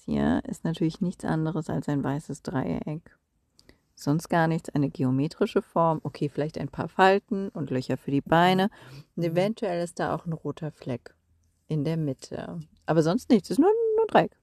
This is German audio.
Rechts hier ist natürlich nichts anderes als ein weißes Dreieck. Sonst gar nichts, eine geometrische Form. Okay, vielleicht ein paar Falten und Löcher für die Beine. Und eventuell ist da auch ein roter Fleck in der Mitte. Aber sonst nichts, ist nur nur ein Dreieck.